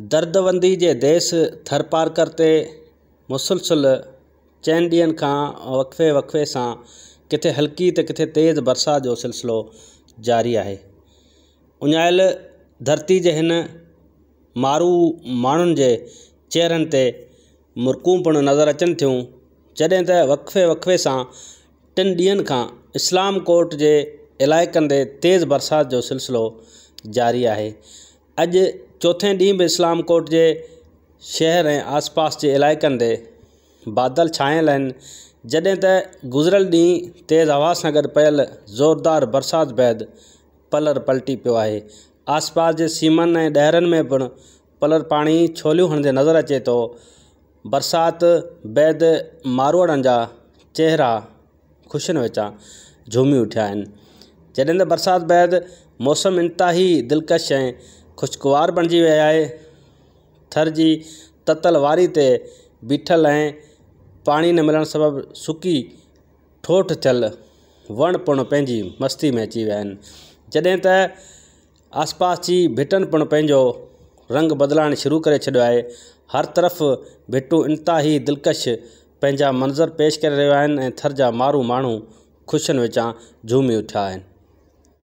दर्दबंदी जे देसु थर पार्कर ते मुसलसिल चइनि ॾींहनि खां वक़फ़े वकफ़े सां किथे हल्की त किथे तेज़ बरसाति जो सिलसिलो जारी आहे उञाइल धरती जे हिन मारू माण्हुनि जे चेहरनि ते मुरकु पिणु नज़र अचनि थियूं जड॒हिं त वकफ़े वक़फ़े सां टिनि ॾींहनि खां इस्लामकोट जे इलाइक़नि ते तेज़ बरसाति जो सिलसिलो जारी आहे अॼु चोथे ॾींहुं बि इस्लामकोट जे शहर ऐं आसपास जे इलाइक़नि ते बादल छायल आहिनि जॾहिं त गुज़िरियल ॾींहुं तेज़ हवा सां गॾु पयल ज़ोरदार बरसाति बैदि पलर पलटी पियो आहे आसपास जे सीमनि ऐं ॾहरनि में पिणु पलर पाणी छोलियूं हणंदे नज़र अचे थो बरसाति बैदि मारवाड़नि जा चेहरा ख़ुशियुनि विचां झूमी उठिया आहिनि जॾहिं त बरसाति बैदि मौसमु इनता ई दिलकश ऐं खुशगवार बणजी विया आहे थर जी ततल वारी ते बीठल ऐं पानी न मिलने सबब सुकी ठोठ थियल वण पिण पंहिंजी मस्ती में अची वन जडे त आसपास की भिटन पिण पंहिंजो रंग बदिलाइणु शुरू कर हर तरफ़ भिटू भिटूं ही दिलकश पंहिंजा मंज़र पेश कर रहा आहिनि थर जा मारू माण्हू ख़ुशियुनि विचां झूमी उथिया